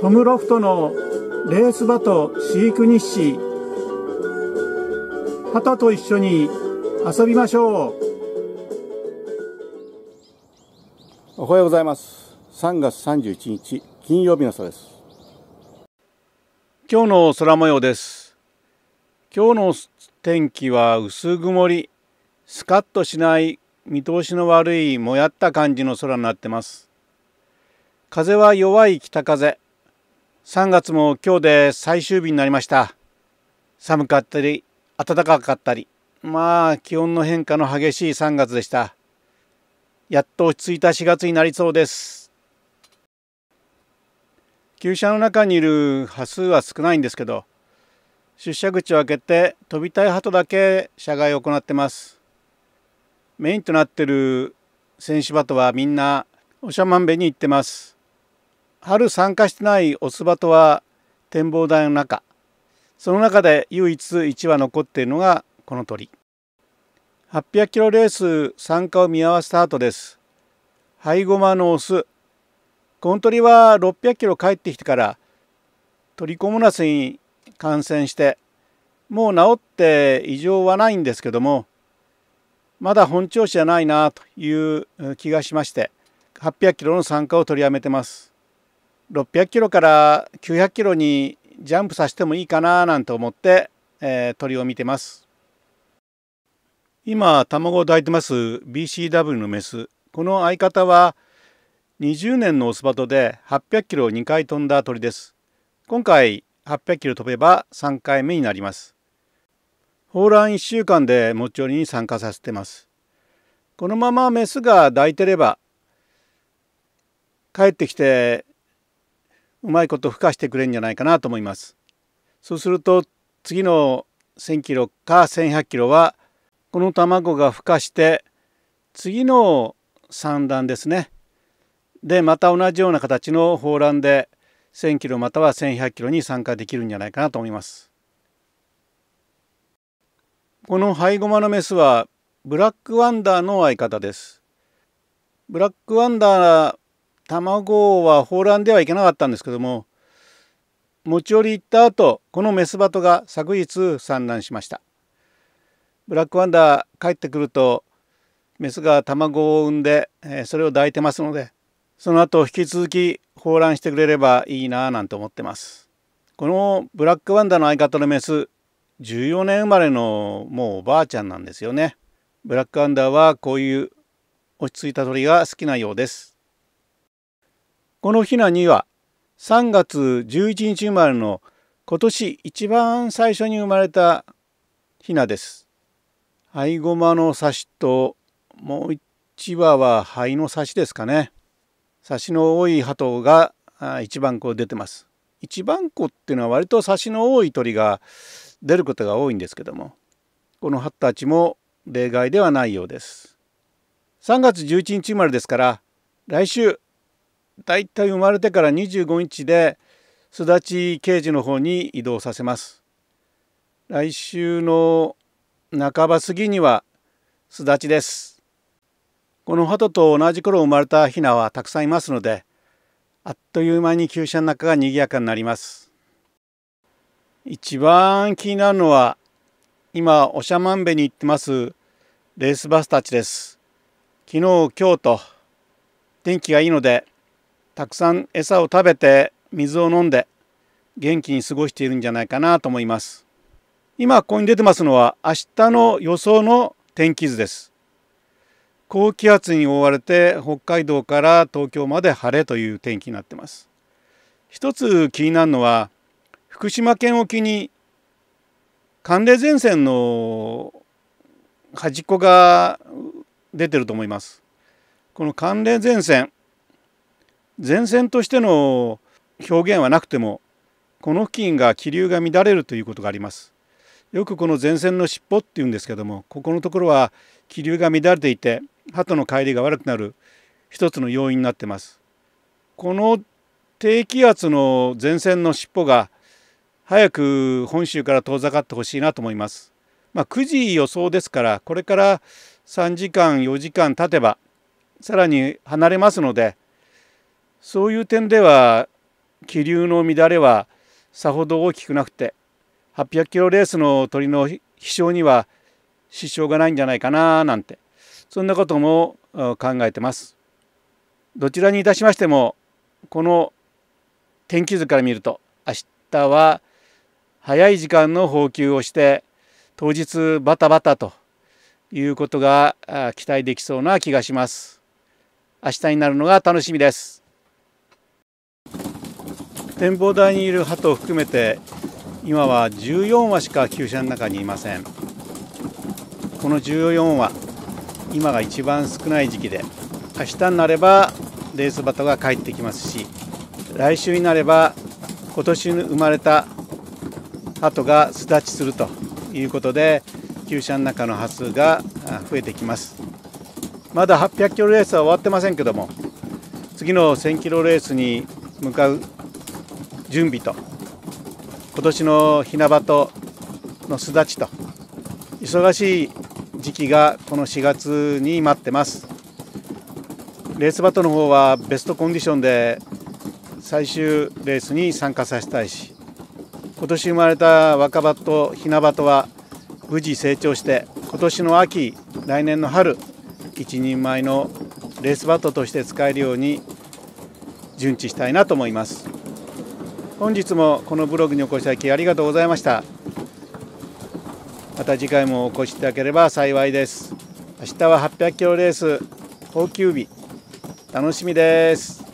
トムロフトのレース場と飼育日誌旗と一緒に遊びましょうおはようございます3月31日金曜日の朝です今日の空模様です今日の天気は薄曇りスカッとしない見通しの悪いもやった感じの空になってます風は弱い北風3月も今日で最終日になりました寒かったり暖かかったりまあ気温の変化の激しい3月でしたやっと落ち着いた4月になりそうです旧車の中にいる波数は少ないんですけど出社口を開けて飛びたい鳩だけ社外を行ってますメインとなってる選千芝とはみんなおしゃまんべに行ってます春参加してないオスバトは展望台の中その中で唯一1羽残っているのがこの鳥800キロレース参加を見合わせた後ですハイゴマのオスこの鳥は600キロ帰ってきてからトリコモナスに感染してもう治って異常はないんですけどもまだ本調子じゃないなという気がしまして800キロの参加を取りやめてます。600キロから900キロにジャンプさせてもいいかななんて思って、えー、鳥を見てます今卵を抱いてます BCW のメスこの相方は20年のオスバトで800キロを2回飛んだ鳥です今回800キロ飛べば3回目になります放卵1週間で持ち寄りに参加させてますこのままメスが抱いてれば帰ってきてうまいこと付加してくれるんじゃないかなと思います。そうすると次の1000キロか1100キロはこの卵が孵化して次の産卵ですね。でまた同じような形の抱卵で1000キロまたは1100キロに参加できるんじゃないかなと思います。このハイゴマのメスはブラックワンダーの相方です。ブラックワンダー卵は放卵ではいけなかったんですけども持ち寄り行った後このメスバトが昨日産卵しましたブラックワンダー帰ってくるとメスが卵を産んでそれを抱いてますのでその後引き続き放卵してくれればいいなぁなんて思ってますこのブラックワンダーの相方のメス14年生まれのもうおばあちゃんなんですよねブラックワンダーはこういう落ち着いた鳥が好きなようですこのヒナには3月11日生まれの今年一番最初に生まれたヒナです。灰ごまのサシともう一羽は灰のサシですかね。サシの多い鳩が一番こう出てます。一番子っていうのは割とサシの多い鳥が出ることが多いんですけどもこの鳩たちも例外ではないようです3月11日生まれですから来週だいたい生まれてから25日で巣立ち刑事の方に移動させます。来週の半ば過ぎには巣立ちです。この鳩と同じ頃生まれたヒナはたくさんいますので、あっという間に厩舎の中が賑やかになります。一番気になるのは、今、長万部に行ってますレースバスたちです。昨日、今日と天気がいいので、たくさん餌を食べて水を飲んで元気に過ごしているんじゃないかなと思います。今ここに出てますのは明日の予想の天気図です。高気圧に覆われて北海道から東京まで晴れという天気になってます。一つ気になるのは福島県沖に寒冷前線の端っこが出てると思います。この寒冷前線前線としての表現はなくてもこの付近が気流が乱れるということがありますよくこの前線の尻尾って言うんですけどもここのところは気流が乱れていて鳩の帰りが悪くなる一つの要因になってますこの低気圧の前線の尻尾が早く本州から遠ざかってほしいなと思いますまあ、9時予想ですからこれから3時間4時間経てばさらに離れますのでそういう点では気流の乱れはさほど大きくなくて800キロレースの鳥の飛翔には支障がないんじゃないかななんてそんなことも考えてます。どちらにいたしましてもこの天気図から見ると明日は早い時間の放給をして当日バタバタということが期待できそうな気がします。明日になるのが楽しみです。展望台にいる鳩を含めて今は14羽しか厩舎の中にいませんこの14羽今が一番少ない時期で明日になればレースバトが帰ってきますし来週になれば今年生まれた鳩が巣立ちするということで旧車の中の波数が増えてきますまだ800キロレースは終わってませんけども次の1000キロレースに向かう準備と今年のひなばとの巣立ちと忙しい時期がこの4月に待ってますレースバトの方はベストコンディションで最終レースに参加させたいし今年生まれた若葉とひなばとは無事成長して今年の秋来年の春一人前のレースバットとして使えるように順知したいなと思います。本日もこのブログにお越しいただきありがとうございましたまた次回もお越しいただければ幸いです明日は800キロレース高級日楽しみです